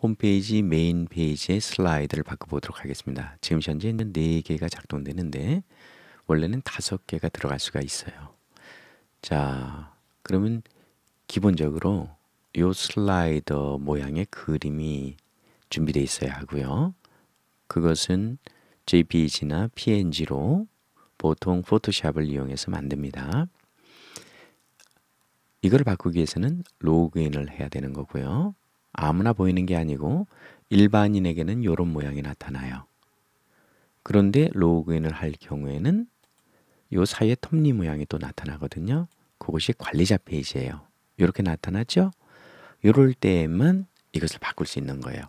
홈페이지 메인 페이지의 슬라이드를 바꿔보도록 하겠습니다. 지금 현재는 4개가 작동되는데 원래는 5개가 들어갈 수가 있어요. 자, 그러면 기본적으로 이 슬라이더 모양의 그림이 준비되어 있어야 하고요. 그것은 j p g 나 PNG로 보통 포토샵을 이용해서 만듭니다. 이걸 바꾸기 위해서는 로그인을 해야 되는 거고요. 아무나 보이는 게 아니고 일반인에게는 이런 모양이 나타나요. 그런데 로그인을 할 경우에는 요 사이에 톱니 모양이 또 나타나거든요. 그것이 관리자 페이지예요. 이렇게 나타났죠? 이럴 때에만 이것을 바꿀 수 있는 거예요.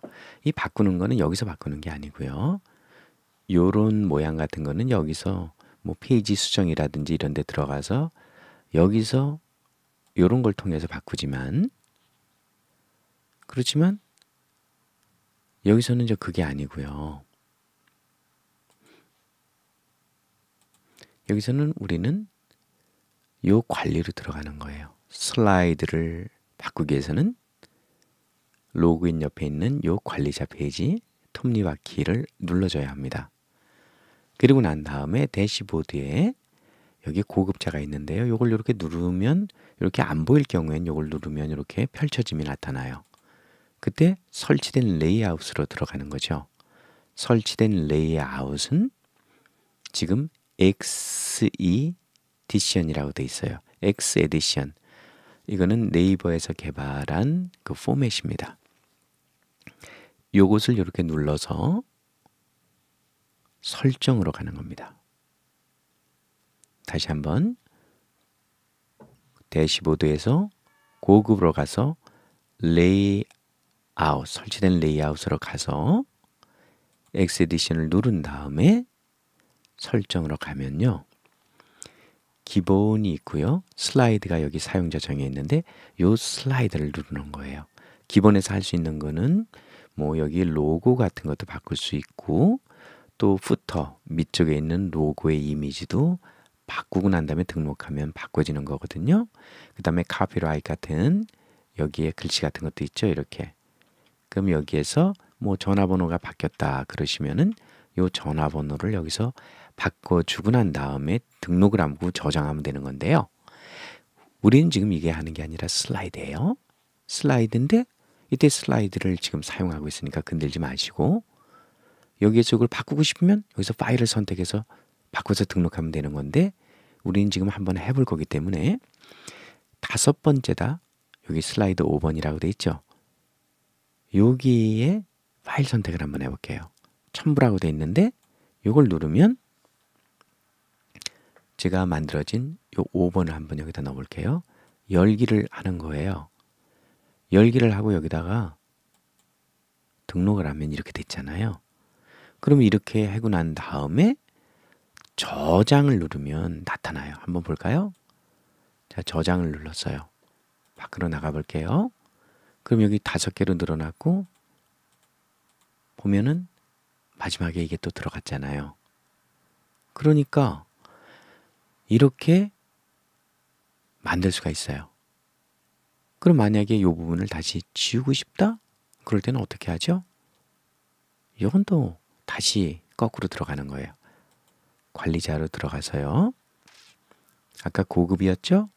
이 바꾸는 거는 여기서 바꾸는 게 아니고요. 요런 모양 같은 거는 여기서 뭐 페이지 수정이라든지 이런 데 들어가서 여기서 요런 걸 통해서 바꾸지만 그렇지만 여기서는 이제 그게 아니고요. 여기서는 우리는 요 관리로 들어가는 거예요. 슬라이드를 바꾸기 위해서는 로그인 옆에 있는 요 관리자 페이지 톱니바퀴를 눌러줘야 합니다. 그리고 난 다음에 대시보드에 여기 고급자가 있는데요. 요걸 이렇게 누르면 이렇게 안 보일 경우엔 요걸 누르면 이렇게 펼쳐짐이 나타나요. 그때 설치된 레이아웃으로 들어가는 거죠. 설치된 레이아웃은 지금 XE d i i t o n 이라고돼 있어요. X e d i t i o n 이거는 네이버에서 개발한 그 포맷입니다. 요것을 이렇게 눌러서 설정으로 가는 겁니다. 다시 한번 대시보드에서 고급으로 가서 레이 아웃, 설치된 레이아웃으로 가서 엑스디션을 누른 다음에 설정으로 가면요. 기본이 있고요. 슬라이드가 여기 사용자 정해 있는데 요 슬라이드를 누르는 거예요. 기본에서 할 수 있는 거는 뭐 여기 로고 같은 것도 바꿀 수 있고 또 푸터 밑쪽에 있는 로고의 이미지도 바꾸고 난 다음에 등록하면 바꿔지는 거거든요. 그 다음에 카피라이 같은 여기에 글씨 같은 것도 있죠. 이렇게 그럼 여기에서 뭐 전화번호가 바뀌었다 그러시면은 요 전화번호를 여기서 바꿔 주고 난 다음에 등록을 하고 저장하면 되는 건데요. 우리는 지금 이게 하는 게 아니라 슬라이드예요. 슬라이드인데 이때 슬라이드를 지금 사용하고 있으니까 건들지 마시고 여기에서 이걸 바꾸고 싶으면 여기서 파일을 선택해서 바꿔서 등록하면 되는 건데 우리는 지금 한번 해볼 거기 때문에 다섯 번째다 여기 슬라이드 5번이라고 돼 있죠. 여기에 파일 선택을 한번 해볼게요. 첨부라고 되어 있는데 이걸 누르면 제가 만들어진 요 5번을 한번 여기다 넣어볼게요. 열기를 하는 거예요. 열기를 하고 여기다가 등록을 하면 이렇게 됐잖아요. 그럼 이렇게 하고 난 다음에 저장을 누르면 나타나요. 한번 볼까요? 자, 저장을 눌렀어요. 밖으로 나가볼게요. 그럼 여기 다섯 개로 늘어났고 보면은 마지막에 이게 또 들어갔잖아요. 그러니까 이렇게 만들 수가 있어요. 그럼 만약에 이 부분을 다시 지우고 싶다? 그럴 때는 어떻게 하죠? 이건 또 다시 거꾸로 들어가는 거예요. 관리자로 들어가서요. 아까 고급이었죠?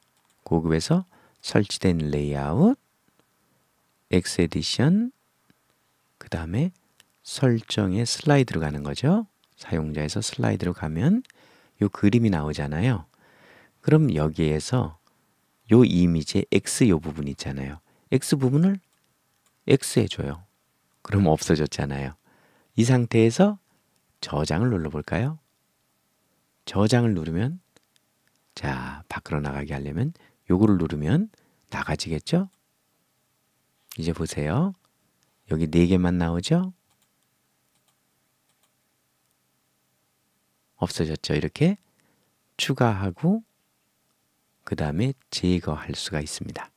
고급에서 설치된 레이아웃 엑세디션, 그 다음에 설정의 슬라이드로 가는 거죠. 사용자에서 슬라이드로 가면 요 그림이 나오잖아요. 그럼 여기에서 이 이미지의 X 요 부분 있잖아요. X 부분을 X 해줘요. 그럼 없어졌잖아요. 이 상태에서 저장을 눌러볼까요? 저장을 누르면 자, 밖으로 나가게 하려면 요거를 누르면 나가지겠죠? 이제 보세요. 여기 네 개만 나오죠? 없어졌죠. 이렇게 추가하고 그 다음에 제거할 수가 있습니다.